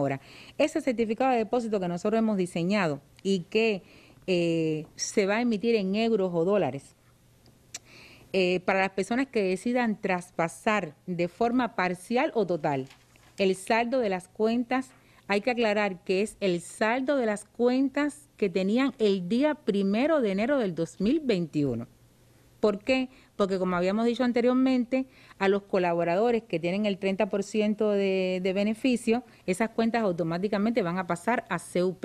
Ahora, ese certificado de depósito que nosotros hemos diseñado y que eh, se va a emitir en euros o dólares, eh, para las personas que decidan traspasar de forma parcial o total el saldo de las cuentas, hay que aclarar que es el saldo de las cuentas que tenían el día primero de enero del 2021. ¿Por qué? Porque como habíamos dicho anteriormente, a los colaboradores que tienen el 30% de, de beneficio, esas cuentas automáticamente van a pasar a CUP.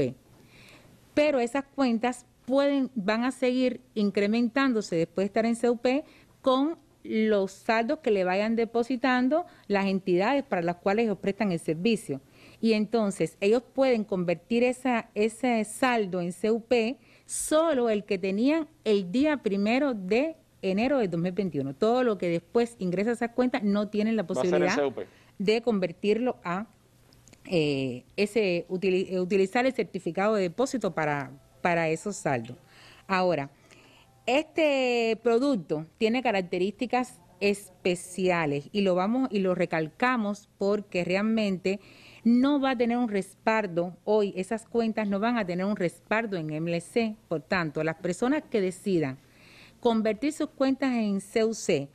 Pero esas cuentas pueden, van a seguir incrementándose después de estar en CUP con los saldos que le vayan depositando las entidades para las cuales ellos prestan el servicio. Y entonces ellos pueden convertir esa, ese saldo en CUP solo el que tenían el día primero de enero de 2021. Todo lo que después ingresa a esas cuentas no tienen la posibilidad de convertirlo a eh, ese eh, utilizar el certificado de depósito para, para esos saldos. Ahora, este producto tiene características especiales y lo vamos y lo recalcamos porque realmente no va a tener un respaldo hoy, esas cuentas no van a tener un respaldo en MLC. Por tanto, las personas que decidan convertir sus cuentas en CUC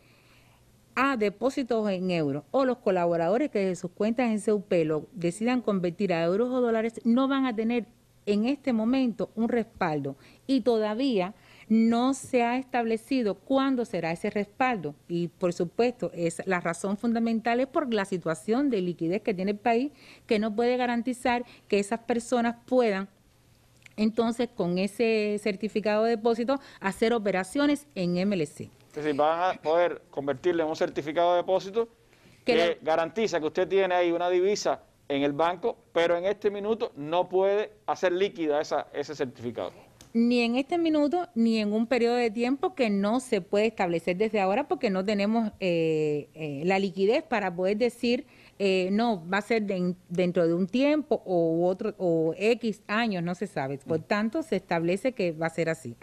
a depósitos en euros o los colaboradores que de sus cuentas en CUP lo decidan convertir a euros o dólares, no van a tener en este momento un respaldo y todavía no se ha establecido cuándo será ese respaldo y por supuesto es la razón fundamental es por la situación de liquidez que tiene el país que no puede garantizar que esas personas puedan entonces con ese certificado de depósito hacer operaciones en MLC. Es decir, van a poder convertirle en un certificado de depósito que, garantiza que usted tiene ahí una divisa en el banco, pero en este minuto no puede hacer líquida ese certificado ni en este minuto ni en un periodo de tiempo que no se puede establecer desde ahora porque no tenemos eh, eh, la liquidez para poder decir eh, no va a ser dentro de un tiempo o otro o x años no se sabe por mm. tanto se establece que va a ser así